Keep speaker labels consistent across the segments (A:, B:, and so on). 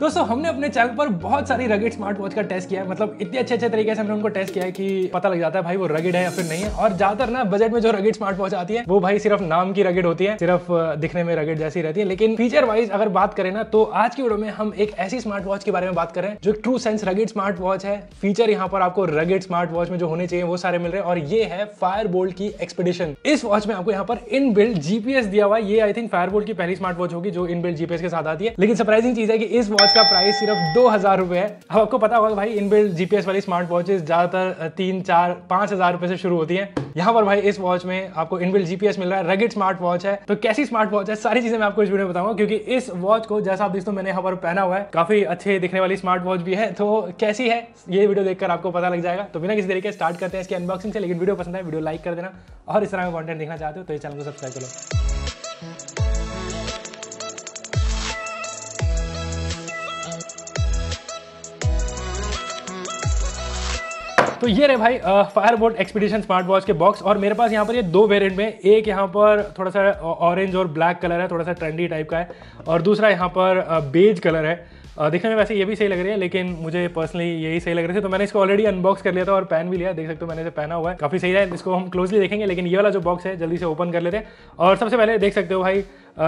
A: दोस्तों हमने अपने चैनल पर बहुत सारी रगेड स्मार्ट वॉच का टेस्ट किया है मतलब इतने अच्छे अच्छे तरीके से हमने उनको टेस्ट किया है कि पता लग जाता है भाई वो रगेड है या फिर नहीं है और ज्यादातर ना बजट में जो रगेड स्मार्ट वॉच आती है वो भाई सिर्फ नाम की रगेड होती है सिर्फ दिखने में रगेड जैसी रहती है लेकिन फीचर वाइज अगर बात करें ना तो आज की वीडियो में हम एक ऐसी स्मार्ट वॉच के बारे में बात करें जो true sense rugged smart watch है फीचर यहाँ पर आपको रगेड स्मार्ट वॉच में जो होने चाहिए वो सारे मिल रहे हैं और ये है फायर बोल्ट की एक्सपीडिशन इस वॉच में आपको यहाँ पर इन जीपीएस दिया हुआ है ये आई थिंक फायर की पहली स्मार्ट वॉच होगी जो इन बिल्ड जीपीएस के साथ आती है लेकिन सरप्राइजिंग चीज है कि इस वॉच वॉच का प्राइस सिर्फ दो हज़ार रुपए है अब आपको पता होगा भाई इनबिल्ट जीपीएस वाली स्मार्ट वॉचेस ज़्यादातर तीन चार पांच हज़ार रुपए से शुरू होती हैं यहाँ पर भाई इस वॉच में आपको इनबिल्ट जीपीएस मिल रहा है रगेट स्मार्ट वॉच है तो कैसी स्मार्ट वॉच है सारी चीज़ें मैं आपको इस वीडियो में बताऊंगा क्योंकि इस वॉच को जैसा आप दोस्तों मैंने यहाँ पर पहना हुआ है काफ़ी अच्छे दिखने वाली स्मार्ट वॉच भी है तो कैसी है ये वीडियो देखकर आपको पता लग जाएगा तो बिना किसी तरीके स्टार्ट करते हैं इसकी अनबॉक्सिंग से लेकिन वीडियो पसंद है वीडियो लाइक कर देना और इस तरह का कॉन्टेंट देखना चाहते हो तो इस चैनल को सब्सक्राइब करो तो ये रहे भाई फायर एक्सपीडिशन स्मार्ट वॉच के बॉक्स और मेरे पास यहाँ पर ये दो वेरियंट में एक यहाँ पर थोड़ा सा ऑरेंज और ब्लैक कलर है थोड़ा सा ट्रेंडी टाइप का है और दूसरा यहाँ पर बेज कलर है देखने में वैसे ये भी सही लग रही है लेकिन मुझे पर्सनली यही सही लग रही थी तो मैंने इसको ऑलरेडी अनबॉक्स कर लिया था और पैन भी लिया देख सकते हो मैंने इसे पहना हुआ है काफ़ी सही है इसको हम क्लोजली देखेंगे लेकिन ये वाला जो बॉक्स है जल्दी से ओपन कर लेते हैं और सबसे पहले देख सकते हो भाई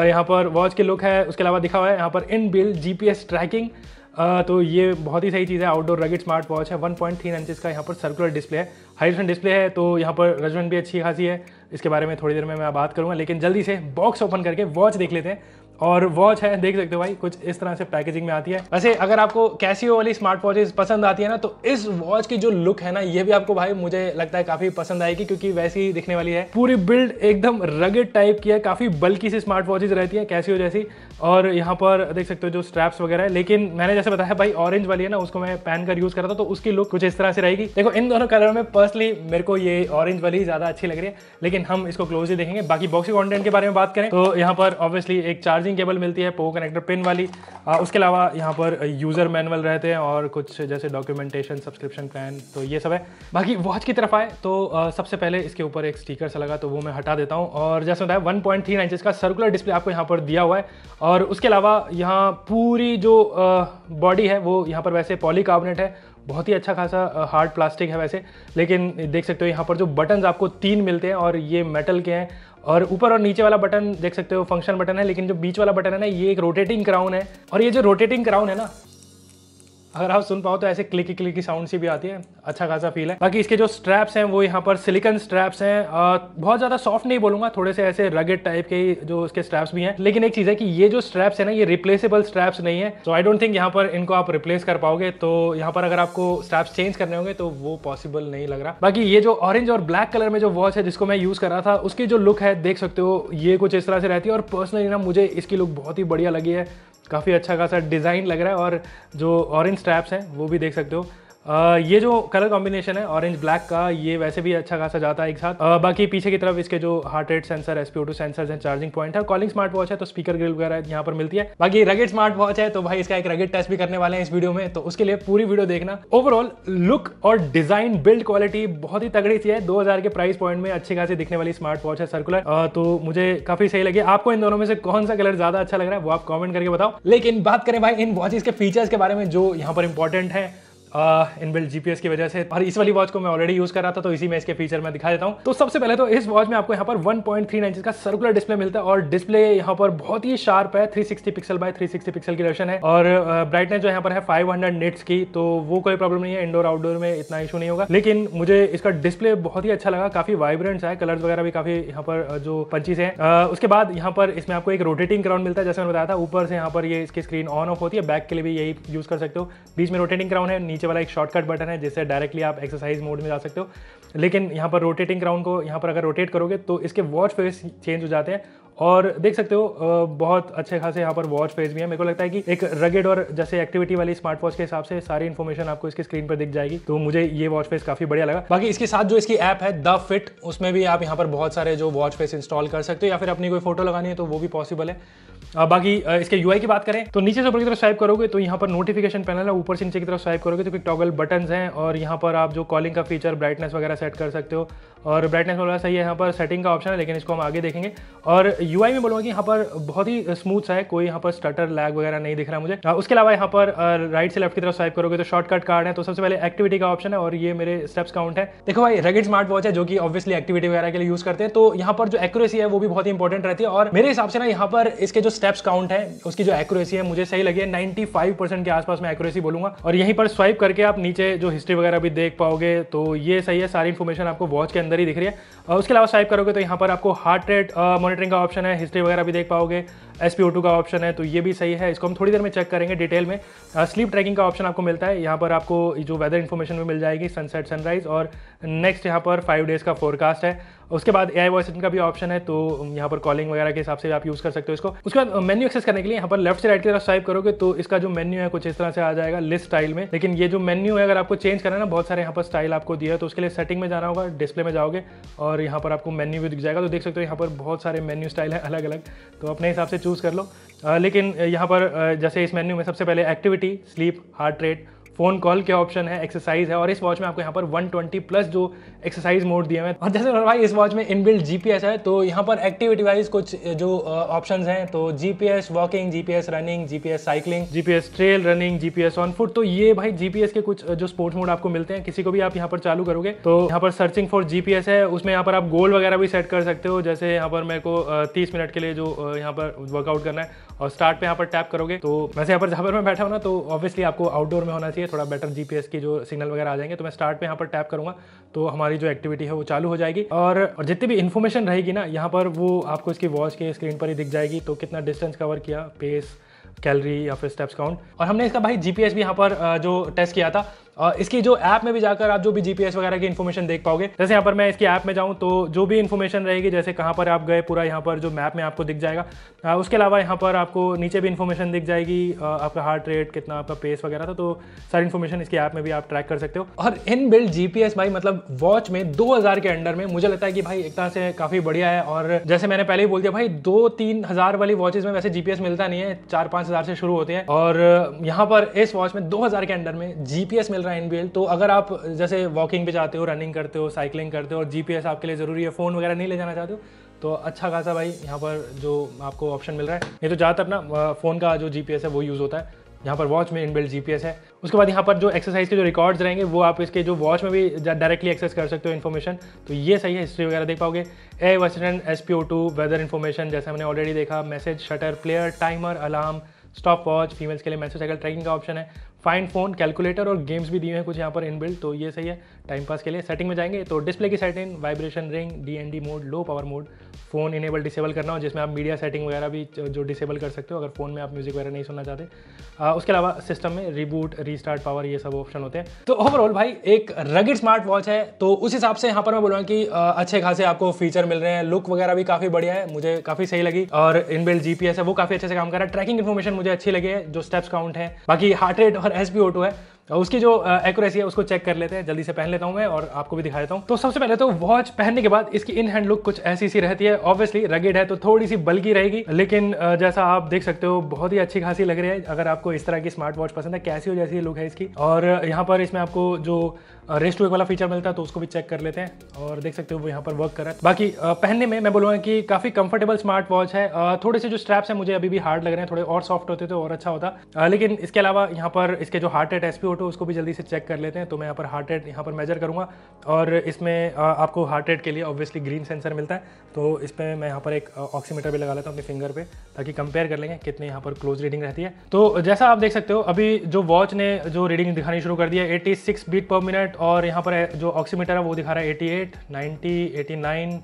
A: यहाँ पर वॉच के लुक है उसके अलावा दिखा हुआ है यहाँ पर इन बिल जी ट्रैकिंग तो ये बहुत ही सही चीज़ है आउटडोर रगेड स्मार्ट वॉच है वन पॉइंट थ्री इंचज़ का यहाँ पर सर्कुलर डिस्प्ले है हाइड्रेशन डिस्प्ले है तो यहाँ पर रजमेंट भी अच्छी खासी है इसके बारे में थोड़ी देर में मैं बात करूँगा लेकिन जल्दी से बॉक्स ओपन करके वॉच देख लेते हैं और वॉच है देख सकते हो भाई कुछ इस तरह से पैकेजिंग में आती है वैसे अगर आपको कैसी वाली स्मार्ट वॉचेज पसंद आती है ना तो इस वॉच की जो लुक है ना ये भी आपको भाई मुझे लगता है काफी पसंद आएगी क्योंकि वैसी ही दिखने वाली है पूरी बिल्ड एकदम रगेड टाइप की है काफी बल्कि सी स्मार्ट वॉचेज रहती है कैसी जैसी और यहाँ पर देख सकते हो जो स्ट्रैप्स वगैरह है लेकिन मैंने जैसे बताया भाई ऑरेंज वाली है ना उसको मैं पहन कर यूज करा था तो उसकी लुक कुछ इस तरह से रहेगी देखो इन दोनों कलर में पर्सनली मेरे को ये ऑरेंज वाली ज्यादा अच्छी लग रही है लेकिन हम इसको क्लोजली देखेंगे बाकी बॉक्सिंग कॉन्टेंट के बारे में बात करें तो यहाँ पर ऑब्वियसली एक चार्ज चार्जिंग केबल मिलती है पोको कनेक्टर पिन वाली आ, उसके अलावा यहाँ पर यूज़र मैनुअल रहते हैं और कुछ जैसे डॉक्यूमेंटेशन सब्सक्रिप्शन प्लान तो ये सब है बाकी वॉच की तरफ आए तो आ, सबसे पहले इसके ऊपर एक स्टीकर सा लगा तो वो मैं हटा देता हूँ और जैसे बताया वन पॉइंट थ्री इंचज़ का सर्कुलर डिस्प्ले आपको यहाँ पर दिया हुआ है और उसके अलावा यहाँ पूरी जो बॉडी है वो यहाँ पर वैसे पॉलीकार्बोनेट है बहुत ही अच्छा खासा हार्ड प्लास्टिक है वैसे लेकिन देख सकते हो यहाँ पर जो बटन्स आपको तीन मिलते हैं और ये मेटल के हैं और ऊपर और नीचे वाला बटन देख सकते हो फंक्शन बटन है लेकिन जो बीच वाला बटन है ना ये एक रोटेटिंग क्राउन है और ये जो रोटेटिंग क्राउन है ना अगर आप सुन पाओ तो ऐसे क्लिकी क्लिकी साउंड सी भी आती है अच्छा खासा फील है बाकी इसके जो स्ट्रैप्स हैं वो यहाँ पर सिलिकन स्ट्रैप्स हैं बहुत ज़्यादा सॉफ्ट नहीं बोलूंगा थोड़े से ऐसे रगेड टाइप के जो इसके स्ट्रैप्स भी हैं लेकिन एक चीज़ है कि ये जो स्ट्रैप्स है ना ये रिप्लेसेबल स्ट्रैप्स नहीं है सो आई डोंट थिंक यहाँ पर इनको आप रिप्लेस कर पाओगे तो यहाँ पर अगर आपको स्ट्रैप्स चेंज करने होंगे तो वो पॉसिबल नहीं लग रहा बाकी ये जो ऑरेंज और ब्लैक कलर में जो वॉच है जिसको मैं यूज़ कर रहा था उसकी जो लुक है देख सकते हो ये कुछ इस तरह से रहती है और पर्सनली ना मुझे इसकी लुक बहुत ही बढ़िया लगी है काफ़ी अच्छा खासा डिज़ाइन लग रहा है और जो ऑरेंज स्ट्रैप्स हैं वो भी देख सकते हो ये जो कलर कॉम्बिनेशन है ऑरेंज ब्लैक का ये वैसे भी अच्छा खासा जाता है एक साथ आ, बाकी पीछे की तरफ इसके जो heart rate sensor S P sensor है चार्जिंग पॉइंट है कॉलिंग स्मार्ट वॉच है तो स्पीकर ग्रिल वगैरह यहाँ पर मिलती है बाकी रगेट स्मार्ट वॉच है तो भाई इसका एक रगेट टेस्ट भी करने वाले हैं इस वीडियो में तो उसके लिए पूरी वीडियो देखना ओवरऑल लुक और डिजाइन बिल्ड क्वालिटी बहुत ही तगड़ी सी है दो के प्राइस पॉइंट में अच्छी खासी दिखने वाली स्मार्ट वॉच है सर्कुलर तो मुझे काफी सही लगी आपको इन दोनों में से कौन सा कलर ज्यादा अच्छा लग रहा है वो आप कॉमेंट करके बताओ लेकिन बात करें भाई इन वॉचेस के फीचर्स के बारे में जो यहाँ पर इंपॉर्टेंट है इनबिल्ट जीपीएस की वजह से और इस वाली वॉच को मैं ऑलरेडी यूज कर रहा था तो इसी में इसके फीचर मैं दिखा देता हूँ तो सबसे पहले तो इस वॉच में आपको यहाँ पर वन पॉइंट का सर्कुलर डिस्प्ले मिलता है और डिस्प्ले यहाँ पर बहुत ही शार्प है 360 पिक्सल बाय थ्री पिक्सल की रेशन है और ब्राइटनेस जो यहाँ पर है फाइव हंड्रेड की तो वो कोई प्रॉब्लम नहीं है इंडोर आउटडोर में इतना इशू नहीं होगा लेकिन मुझे इसका डिस्प्ले बहुत ही अच्छा लगा काफी वाइब्रेंट है कलर्स वगैरह भी काफी यहाँ पर जो पंचीज है उसके बाद यहाँ पर इसमें आपको एक रोटेटिंग क्राउन मिलता है जैसे मैंने बताया था ऊपर से यहाँ पर ये इसकी स्क्रीन ऑन ऑफ होती है बैक के लिए भी यही यूज कर सकते हो बीच में रोटेटिंग क्राउन है नीचे वाला एक शॉर्टकट बटन है जिससे डायरेक्टली आप एक्सरसाइज मोड में जा सकते हो लेकिन यहाँ पर रोटेटिंग क्राउन को यहाँ पर अगर रोटेट करोगे तो इसके वॉच फेस चेंज हो जाते हैं और देख सकते हो बहुत अच्छे खासे यहाँ पर वॉच फेस भी है मेरे को लगता है कि एक रगेड और जैसे एक्टिविटी वाली स्मार्ट वॉच के हिसाब से सारी इन्फॉर्मेशन आपको इसकी स्क्रीन पर दिख जाएगी तो मुझे ये वॉच फेस काफी बढ़िया लगा बाकी इसके साथ जो इसकी ऐप है द फिट उसमें भी आप यहाँ पर बहुत सारे जो वॉच फेस इंस्टॉल कर सकते हो या फिर अपनी कोई फोटो लगानी है तो वो भी पॉसिबल है बाकी इसके यू की बात करें तो नीचे से ऊपर की तरफ स्वाइप करोगे तो यहाँ पर नोटिफिकेशन पैनल है ऊपर से नीचे की तरफ स्वाइप करोगे तो टॉगल बटन हैं और यहाँ पर आप जो कॉलिंग का फीचर ब्राइटनेस वगैरह सेट कर सकते हो और ब्राइटनेस वगैरह सही है यहाँ पर सेटिंग का ऑप्शन है लेकिन इसको हम आगे देखेंगे और यू में बोलूँगा कि यहाँ पर बहुत ही स्मूथ सा है कोई यहाँ पर स्टटर लैग वगैरह नहीं दिख रहा मुझे उसके अलावा यहाँ पर राइट से लेफ्ट की तरफ स्वाइप करोगे तो शॉर्टकट कार्ड है तो सबसे पहले एक्टिविटी का ऑप्शन है और ये मेरे स्टेप्स काउंट है देखो भाई रेगेड स्मार्ट वॉच है जो कि ऑब्वियसली एक्टिविटी वगैरह के लिए यूज करते हैं तो यहाँ पर जो एक्यूरेसी है वो भी बहुत ही इंपॉर्टेंट रहती है और मेरे हिसाब से ना यहाँ पर इसके जो स्टेप्स काउंट है उसकी जो एक्यूरेसी है मुझे सही लगी है नाइन्टी के आसपास मैं एक्यूरेसी बोलूंगा और यहीं पर स्वाइप करके आप नीचे जो हिस्ट्री वगैरह भी देख पाओगे तो ये सही है सारी इन्फॉर्मेशन आपको वॉच के अंदर ही दिख रही है उसके अलावा स्वाइप करोगे तो यहाँ पर आपको हार्ट रेट मॉनिटरिंग का ऑप्शन है हिस्ट्री वगैरह भी देख पाओगे एस पी का ऑप्शन है तो ये भी सही है इसको हम थोड़ी देर में चेक करेंगे डिटेल में स्लीप uh, ट्रैकिंग का ऑप्शन आपको मिलता है यहाँ पर आपको जो वेदर इन्फॉर्मेशन भी मिल जाएगी सनसेट सनराइज और नेक्स्ट यहाँ पर फाइव डेज़ का फोरकास्ट है उसके बाद ए आई वॉइस का भी ऑप्शन है तो यहाँ पर कॉलिंग वगैरह के हिसाब से आप यूज़ कर सकते हो इसको उसके बाद मेन्यू uh, एक्सेस करने के लिए यहाँ पर लेफ्ट से राइट की तरफ स्वाइप करोगे तो इसका जो मेन्यू है कुछ इस तरह से आ जाएगा लिस्ट स्टाइल में लेकिन ये जो मेन्यू है अगर आपको चेंज करना है ना बहुत सारे यहाँ पर स्टाइल आपको दिया है तो उसके लिए सेटिंग में जाना होगा डिस्प्ले में जाओगे और यहाँ पर आपको मेन्यू भी दिख जाएगा तो देख सकते हो यहाँ पर बहुत सारे मेन्यू स्टाइल है अलग अलग तो अपने हिसाब से चूज़ कर लो लेकिन यहाँ पर जैसे इस मेन्यू में सबसे पहले activity sleep heart rate phone call के ऑप्शन है एक्सरसाइज है और इस वॉच में आपको यहाँ पर 120 प्लस जो एक्सरसाइज मोड दिए हैं और जैसे भाई इस वॉच में इनबिल्ड जीपीएस है तो यहाँ पर एक्टिविटी वाइज कुछ जो ऑप्शन हैं तो GPS walking GPS running GPS cycling GPS trail running GPS on foot तो ये भाई जीपीएस के कुछ जो स्पोर्ट्स मोड आपको मिलते हैं किसी को भी आप यहाँ पर चालू करोगे तो यहाँ पर सर्चिंग फॉर जीपीएस है उसमें यहाँ पर आप गोल वगैरह भी सेट कर सकते हो जैसे यहाँ पर मेरे को तीस मिनट के लिए जो यहाँ पर वर्कआउट करना है और स्टार्ट पे यहाँ पर टैप करोगे तो वैसे यहाँ पर जहाँ पर मैं बैठा हूँ ना तो ऑब्वियसली आपको आउटडोर में होना चाहिए थोड़ा बेटर जीपीएस की जो सिग्नल वगैरह आ जाएंगे तो मैं स्टार्ट पे यहाँ पर टैप करूँगा तो हमारी जो एक्टिविटी है वो चालू हो जाएगी और, और जितनी भी इन्फॉर्मेशन रहेगी ना यहाँ पर वो आपको इसकी वॉच के स्क्रीन पर ही दिख जाएगी तो कितना डिस्टेंस कवर किया पेस कैलरी या फिर स्टेप्स काउंट और हमने इसका भाई जीपीएस भी यहाँ पर जो टेस्ट किया था इसकी जो ऐप में भी जाकर आप जो भी जीपीएस वगैरह की इन्फॉर्मेशन देख पाओगे जैसे यहाँ पर मैं इसकी ऐप में जाऊँ तो जो भी इन्फॉर्मेशन रहेगी जैसे कहाँ पर आप गए पूरा यहाँ पर जो मैप में आपको दिख जाएगा उसके अलावा यहाँ पर आपको नीचे भी इन्फॉर्मेशन दिख जाएगी आपका हार्ट रेट कितना आपका पेस वगैरह था तो सारी इन्फॉर्मेशन इसकी ऐप में भी आप ट्रैक कर सकते हो और इन बिल्ड जीपीएस भाई मतलब वॉच में दो के अंडर में मुझे लगता है कि भाई एक तरह से काफी बढ़िया है और जैसे मैंने पहले ही बोल दिया भाई दो तीन हजार वाली वॉचेज में वैसे जीपीएस मिलता नहीं है चार पाँच हजार से शुरू होते हैं और यहाँ पर इस वॉच में दो हजार के अंडर में जीपीएस मिल रहा है एन तो अगर आप जैसे वॉकिंग पे जाते हो रनिंग करते हो साइकिलिंग करते हो और जी आपके लिए ज़रूरी है फ़ोन वगैरह नहीं ले जाना चाहते हो तो अच्छा खासा भाई यहाँ पर जो आपको ऑप्शन मिल रहा है ये तो ज़्यादातर अपना फ़ोन का जो जी है वो यूज़ होता है यहाँ पर वॉच में इनबिल्ट जीपीएस है उसके बाद यहाँ पर जो एक्सरसाइज के जो रिकॉर्ड्स रहेंगे वो आप इसके जो वॉच में भी डायरेक्टली एक्सेस कर सकते हो इन्फॉर्मेशन तो ये सही है हिस्ट्री वगैरह देख पाओगे ए वेस्टर्न S P O two weather information जैसे हमने ऑलरेडी देखा message shutter player timer alarm stop watch females के लिए मैसेज साइकिल ट्रैकिंग का ऑप्शन है फाइन फोन कैलकुलेटर और गेम्स भी दिए हैं कुछ यहाँ पर इनबिल्ड तो ये सही है टाइम पास के लिए सेटिंग में जाएंगे तो डिस्प्ले की setting vibration ring D mode low power mode phone enable disable करना हो जिसमें आप मीडिया सेटिंग वगैरह भी जो डिसेबल कर सकते हो अगर फ़ोन में आप म्यूज़िक वगैरह नहीं सुनना चाहते आ, उसके अलावा सिस्टम में रिबूट रीस्टार्ट पावर ये सब ऑप्शन होते हैं तो ओवरऑल भाई एक रगिड स्मार्ट वॉच है तो उस हिसाब से यहाँ पर मैं बोलूँगा कि अच्छे खासे आपको फीचर मिल रहे हैं लुक वगैरह भी काफ़ी बढ़िया है मुझे काफ़ी सही लगी और इनबिल्ट जीपीएस है वो काफ़ी अच्छे से काम कर रहा है ट्रैकिंग इन्फॉर्मेशन मुझे अच्छी लगी है जो स्टेप्स काउंट है बाकी हार्ट रेट और एस है उसकी जो एक्यूरेसी है उसको चेक कर लेते हैं जल्दी से पहन लेता हूँ मैं और आपको भी दिखा देता हूँ तो सबसे पहले तो वॉच पहनने के बाद इसकी इन हैंड लुक कुछ ऐसी सी रहती है ऑब्वियसली रगेड है तो थोड़ी सी बल्कि रहेगी लेकिन जैसा आप देख सकते हो बहुत ही अच्छी खासी लग रही है अगर आपको इस तरह की स्मार्ट वॉच पसंद है कैसी हो जैसी लुक है इसकी और यहाँ पर इसमें आपको जो रेस्ट वेक वाला फीचर मिलता है तो उसको भी चेक कर लेते हैं और देख सकते हो वो यहाँ पर वर्क कर रहा है बाकी पहनने में मैं बोलूँगा कि काफ़ी कंफर्टेबल स्मार्ट वॉच है थोड़े से जो स्ट्रैप्स हैं मुझे अभी भी हार्ड लग रहे हैं थोड़े और सॉफ्ट होते तो और अच्छा होता लेकिन इसके अलावा यहाँ पर इसके जो हार्ट रेट एस पी उसको भी जल्दी से चेक कर लेते हैं तो मैं यहाँ पर हार्ट रेट यहाँ पर मेजर करूँगा और इसमें आपको हार्ट रेट के लिए ऑब्वियसली ग्रीन सेंसर मिलता है तो इस पर मैं यहाँ पर एक ऑक्सीमीटर भी लगा लेता हूँ अपने फिंगर पर ताकि कंपेयर कर लेंगे कितने यहाँ पर क्लोज रीडिंग रहती है तो जैसा आप देख सकते हो अभी जो वॉच ने जो रीडिंग दिखानी शुरू कर दी है एट्टी बीट पर मिनट और यहाँ पर जो ऑक्सीमीटर है वो दिखा रहा है 88, 90, 89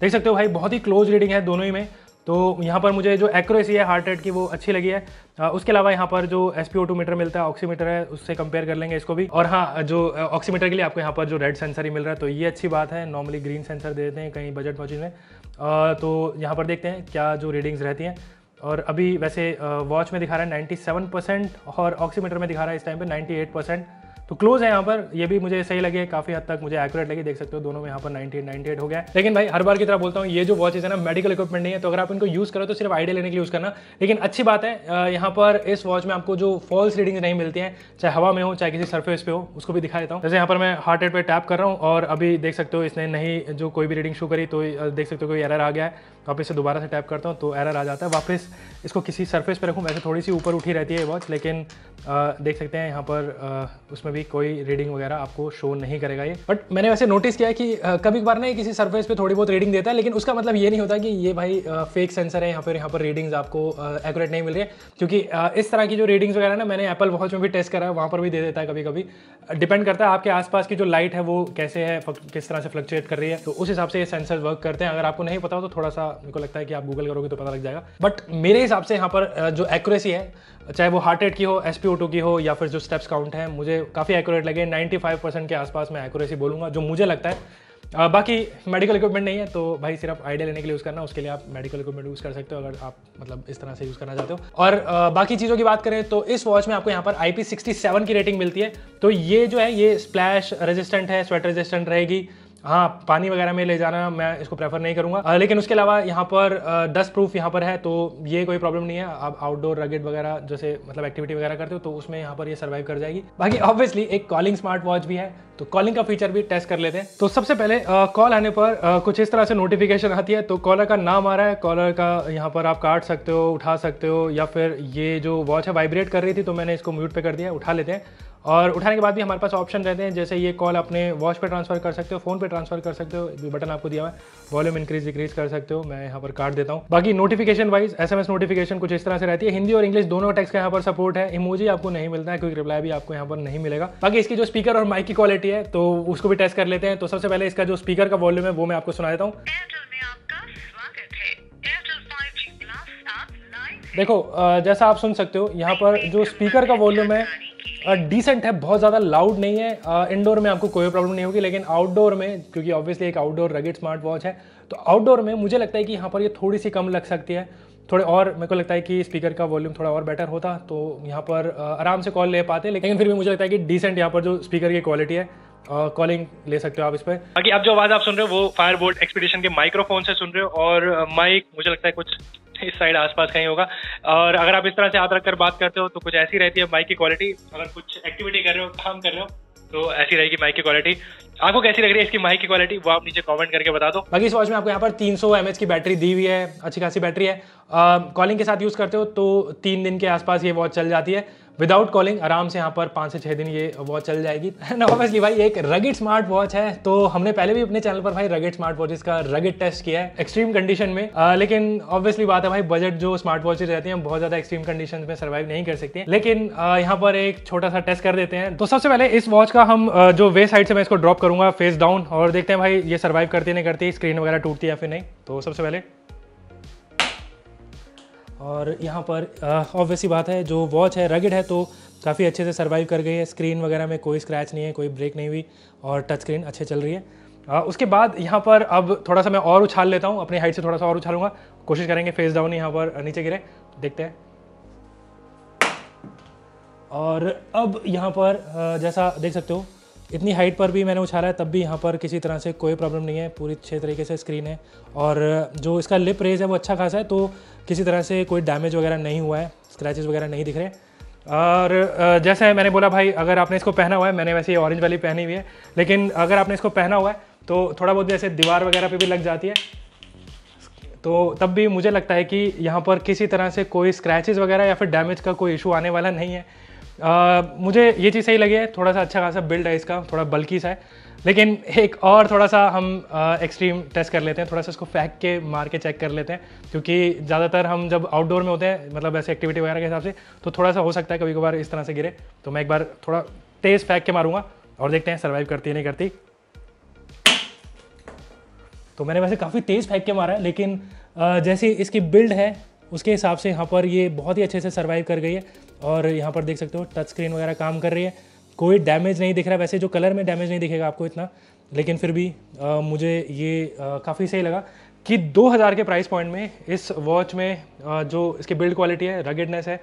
A: देख सकते हो भाई बहुत ही क्लोज रीडिंग है दोनों ही में तो यहाँ पर मुझे जो एक्यूरेसी है हार्ट रेट की वो अच्छी लगी है उसके अलावा यहाँ पर जो एस पी मीटर मिलता है ऑक्सीमीटर है उससे कंपेयर कर लेंगे इसको भी और हाँ जो ऑक्सीमीटर के लिए आपको यहाँ पर जो रेड सेंसर ही मिल रहा है तो ये अच्छी बात है नॉर्मली ग्रीन सेंसर दे देते हैं कहीं बजट वॉचिज में तो यहाँ पर देखते हैं क्या जो रीडिंग्स रहती हैं और अभी वैसे वॉच में दिखा रहा है 97 परसेंट और ऑक्सीमीटर में दिखा रहा है इस टाइम पे 98 परसेंट तो क्लोज है यहाँ पर ये भी मुझे सही लगे काफी हद तक मुझे एक्यूरेट लगी देख सकते हो दोनों में यहाँ पर 98 98 हो गया लेकिन भाई हर बार की तरह बोलता हूँ ये जो वॉचेज है ना मेडिकल इक्विपमेंट नहीं है तो अगर आप इनको यूज़ करो तो सिर्फ आइडिया लेने के लिए यूज़ करना लेकिन अच्छी बात है यहाँ पर इस वॉच में आपको जो फॉल्स रीडिंग नहीं मिलती है चाहे हवा में हो चाहे किसी सर्फेस पे हो उसको भी दिखा देता हूँ जैसे यहाँ पर मैं हार्ट रेट पर टैप कर रहा हूँ और अभी देख सकते हो इसने नहीं जो कोई भी रीडिंग शो करी तो देख सकते हो कोई एरर आ गया है तो आप इसे दोबारा से टैप करता हूँ तो एरर आ जाता है वापस इसको किसी सरफेस पर रखूँ वैसे थोड़ी सी ऊपर उठी रहती है वॉच लेकिन आ, देख सकते हैं यहाँ पर आ, उसमें भी कोई रीडिंग वगैरह आपको शो नहीं करेगा ये बट मैंने वैसे नोटिस किया है कि आ, कभी बार ना ये किसी सर्फेस पर थोड़ी बहुत रीडिंग देता है लेकिन उसका मतलब ये नहीं होता कि ये भाई फेक सेंसर है यहाँ पर यहाँ पर रीडिंग्स आपको एकूरेट नहीं मिल रही है क्योंकि इस तरह की जो रीडिंग्स वगैरह ना मैंने एप्पल वॉच में भी टेस्ट करा है वहाँ पर भी दे देता है कभी कभी डिपेंड करता है आपके आसपास की जो लाइट है वो कैसे है किस तरह से फ्लक्चुएट कर रही है तो उस हिसाब से ये सेंसर वर्क करते हैं अगर आपको नहीं पता हो तो थोड़ा सा मेरे को लगता है कि आप गूगल करोगे तो पता लग जाएगा बट मेरे हिसाब से यहाँ पर जो एक्यूरेसी है चाहे वो हार्ट रेट की हो एस की हो या फिर जो स्टेप्स काउंट है मुझे काफ़ी एक्यूरेट लगे 95% के आसपास मैं एक्यूरेसी बोलूँगा जो मुझे लगता है बाकी मेडिकल इक्विपमेंट नहीं है तो भाई सिर्फ आइडिया लेने के लिए यूज़ करना उसके लिए आप मेडिकल इक्विपमेंट यूज़ कर सकते हो अगर आप मतलब इस तरह से यूज़ करना चाहते हो और बाकी चीज़ों की बात करें तो इस वॉच में आपको यहाँ पर आई की रेटिंग मिलती है तो ये जो है ये स्प्लैश रेजिस्टेंट है स्वेट रेजिस्टेंट रहेगी हाँ पानी वगैरह में ले जाना मैं इसको प्रेफर नहीं करूँगा लेकिन उसके अलावा यहाँ पर दस प्रूफ यहाँ पर है तो ये कोई प्रॉब्लम नहीं है आप आउटडोर रगेट वगैरह जैसे मतलब एक्टिविटी वगैरह करते हो तो उसमें यहाँ पर ये सर्वाइव कर जाएगी बाकी ऑब्वियसली एक कॉलिंग स्मार्ट वॉच भी है तो कॉलिंग का फीचर भी टेस्ट कर लेते हैं तो सबसे पहले कॉल आने पर आ, कुछ इस तरह से नोटिफिकेशन आती है तो कॉलर का नाम आ रहा है कॉलर का यहाँ पर आप काट सकते हो उठा सकते हो या फिर ये जो वॉच है वाइब्रेट कर रही थी तो मैंने इसको म्यूट पे कर दिया उठा लेते हैं और उठाने के बाद भी हमारे पास ऑप्शन रहते हैं जैसे ये कॉल अपने वॉच पे ट्रांसफ़र कर सकते हो फ़ोन पे ट्रांसफ़र कर सकते हो भी बटन आपको दिया हुआ है वॉल्यूम इंक्रीज डिक्रीज कर सकते हो मैं यहाँ पर काट देता हूँ बाकी नोटिफिकेशन वाइज एस नोटिफिकेशन कुछ इस तरह से रहती है हिंदी और इंग्लिश दोनों टेक्स का यहाँ पर सपोर्ट है इमोजी आपको नहीं मिलता है क्योंकि रिप्लाई भी आपको यहाँ पर नहीं मिलेगा बाकी इसकी जो स्पीकर और माइक की क्वालिटी है तो उसको भी टेस्ट कर लेते हैं तो सबसे पहले इसका जो स्पीकर का वॉल्यूम है वो मैं आपको सुना देता हूँ देखो जैसा आप सुन सकते हो यहाँ पर जो स्पीकर का वॉल्यूम है डिसेंट है बहुत ज़्यादा लाउड नहीं है इंडोर में आपको कोई प्रॉब्लम नहीं होगी लेकिन आउटडोर में क्योंकि ऑब्वियसली एक आउटडोर रगेड स्मार्ट वॉच है तो आउटडोर में मुझे लगता है कि यहाँ पर ये थोड़ी सी कम लग सकती है थोड़े और मेरे को लगता है कि स्पीकर का वॉल्यूम थोड़ा और बेटर होता तो यहाँ पर आराम से कॉल ले पाते लेकिन फिर भी मुझे लगता है कि डिसेंट यहाँ पर जो स्पीकर की क्वालिटी है कॉलिंग uh, ले सकते हो आप इस पर बाकी आप जो आवाज आप सुन रहे हो वो फायर बोल्ट एक्सपीडिशन के माइक्रोफोन से सुन रहे हो और माइक मुझे लगता है कुछ इस साइड आसपास कहीं होगा और अगर आप इस तरह से हाथ रखकर बात करते हो तो कुछ ऐसी रहती है माइक की क्वालिटी अगर कुछ एक्टिविटी कर रहे हो काम कर रहे हो तो ऐसी रहेगी माइक की क्वालिटी आपको कैसी लग रही है इसकी माइक की क्वालिटी वो आप नीचे कमेंट करके बता दो बाकी इस वॉच में आपको यहाँ पर 300 सौ की बैटरी दी हुई है अच्छी खासी बैटरी है कॉलिंग के साथ यूज़ करते हो तो तीन दिन के आसपास ये वॉच चल जाती है विदाउट कॉलिंग आराम से यहाँ पर पाँच से छः दिन ये वॉच चल जाएगी एंड ऑब्वियसली भाई एक रगेड स्मार्ट वॉच है तो हमने पहले भी अपने चैनल पर भाई रगेड स्मार्ट वॉचेस का रगेड टेस्ट किया है एक्सट्रीम कंडीशन में आ, लेकिन ऑब्वियसली बात है भाई बजट जो स्मार्ट वॉचेज रहती हैं बहुत ज़्यादा एक्सट्रीम कंडीशन में सर्वाइव नहीं कर सकते लेकिन यहाँ पर एक छोटा सा टेस्ट कर देते हैं तो सबसे पहले इस वॉच का हम जो वे साइड से मैं इसको ड्रॉप करूँगा फेस डाउन और देखते हैं भाई ये सर्वाइव करती नहीं करती स्क्रीन वगैरह टूटती है या फिर नहीं तो सबसे पहले और यहाँ पर ऑब्वियसली बात है जो वॉच है रगेड है तो काफ़ी अच्छे से सर्वाइव कर गई है स्क्रीन वगैरह में कोई स्क्रैच नहीं है कोई ब्रेक नहीं हुई और टच स्क्रीन अच्छे चल रही है आ, उसके बाद यहाँ पर अब थोड़ा सा मैं और उछाल लेता हूँ अपनी हाइट से थोड़ा सा और उछालूंगा कोशिश करेंगे फेस डाउन यहाँ पर नीचे गिरे देखते हैं और अब यहाँ पर जैसा देख सकते हो इतनी हाइट पर भी मैंने उछाला है तब भी यहाँ पर किसी तरह से कोई प्रॉब्लम नहीं है पूरी अच्छे तरीके से स्क्रीन है और जो इसका लिप रेज है वो अच्छा खासा है तो किसी तरह से कोई डैमेज वगैरह नहीं हुआ है स्क्रैचेस वगैरह नहीं दिख रहे और जैसे मैंने बोला भाई अगर आपने इसको पहना हुआ है मैंने वैसे ये ऑरेंज वाली पहनी हुई है लेकिन अगर आपने इसको पहना हुआ है तो थोड़ा बहुत जैसे दीवार वगैरह पर भी लग जाती है तो तब भी मुझे लगता है कि यहाँ पर किसी तरह से कोई स्क्रैचेज वगैरह या फिर डैमेज का कोई इशू आने वाला नहीं है आ, मुझे ये चीज़ सही लगी है थोड़ा सा अच्छा खासा बिल्ड है इसका थोड़ा बल्कि सा है लेकिन एक और थोड़ा सा हम एक्सट्रीम टेस्ट कर लेते हैं थोड़ा सा इसको फेंक के मार के चेक कर लेते हैं क्योंकि ज़्यादातर हम जब आउटडोर में होते हैं मतलब ऐसे एक्टिविटी वगैरह के हिसाब से तो थोड़ा सा हो सकता है कभी कभार इस तरह से गिरे तो मैं एक बार थोड़ा तेज़ फेंक के मारूंगा और देखते हैं सर्वाइव करती है नहीं करती तो मैंने वैसे काफ़ी तेज़ फेंक के मारा है लेकिन जैसे इसकी बिल्ड है उसके हिसाब से यहाँ पर ये बहुत ही अच्छे से सर्वाइव कर गई है और यहाँ पर देख सकते हो टच स्क्रीन वगैरह काम कर रही है कोई डैमेज नहीं दिख रहा है वैसे जो कलर में डैमेज नहीं दिखेगा आपको इतना लेकिन फिर भी आ, मुझे ये काफ़ी सही लगा कि 2000 के प्राइस पॉइंट में इस वॉच में आ, जो इसके बिल्ड क्वालिटी है रगेडनेस है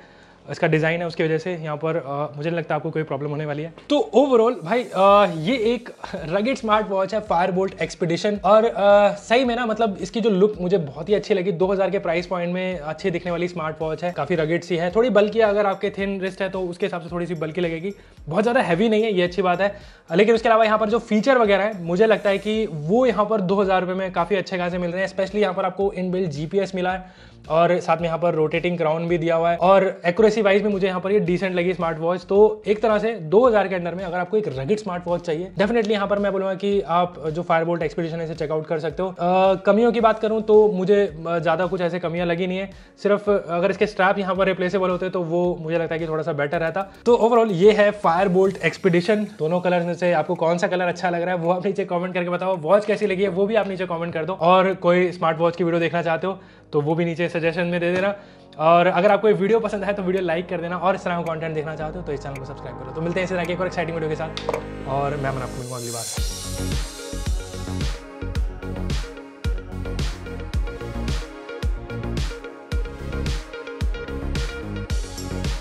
A: इसका डिज़ाइन है उसकी वजह से यहाँ पर आ, मुझे नहीं लगता आपको कोई प्रॉब्लम होने वाली है तो ओवरऑल भाई आ, ये एक रगेड स्मार्ट वॉच है फायर बोल्ट एक्सपीडिशन और आ, सही में ना मतलब इसकी जो लुक मुझे बहुत ही अच्छी लगी 2000 के प्राइस पॉइंट में अच्छी दिखने वाली स्मार्ट वॉच है काफ़ी रगेड सी है थोड़ी बल्कि अगर आपके थिन रिस्ट है तो उसके हिसाब से थोड़ी सी बल्कि लगेगी बहुत ज़्यादा हैवी नहीं है ये अच्छी बात है लेकिन उसके अलावा यहाँ पर जो फीचर वगैरह है मुझे लगता है कि वो यहाँ पर दो में काफ़ी अच्छे खासे मिल रहे हैं स्पेशली यहाँ पर आपको इन बिल मिला है और साथ में यहाँ पर रोटेटिंग क्राउन भी दिया हुआ है और एक्यूरेसी वाइज में मुझे यहाँ पर ये डिसेंट लगी स्मार्ट वॉच तो एक तरह से 2000 के अंदर में अगर आपको एक रगिड स्मार्ट वॉच चाहिए डेफिनेटली यहाँ पर मैं बोलूँगा कि आप जो फायरबोल्ट एक्सपीडिशन है इसे चेकआउट कर सकते हो आ, कमियों की बात करूँ तो मुझे ज़्यादा कुछ ऐसे कमियाँ लगी नहीं है सिर्फ अगर इसके स्ट्रैप यहाँ पर रिप्लेसेबल होते तो वो मुझे लगता है कि थोड़ा सा बेटर रहता तो ओवरऑल ये है फायर बोल्ट एक्सपीडिशन दोनों कलर में से आपको कौन सा कलर अच्छा लग रहा है वो आप नीचे कॉमेंट करके बताओ वॉच कैसी लगी है वो भी आप नीचे कॉमेंट कर दो और कोई स्मार्ट वॉच की वीडियो देखना चाहते हो तो वो भी नीचे सजेशन में दे देना और अगर आपको ये वीडियो पसंद आए तो वीडियो लाइक कर देना और इस तरह का कॉन्टेंट देखना चाहते हो तो इस चैनल को सब्सक्राइब करो तो मिलते हैं इस तरह के एक और एक्साइटिंग वीडियो के साथ और मैं मैं आपको मिलूंगा अगली बार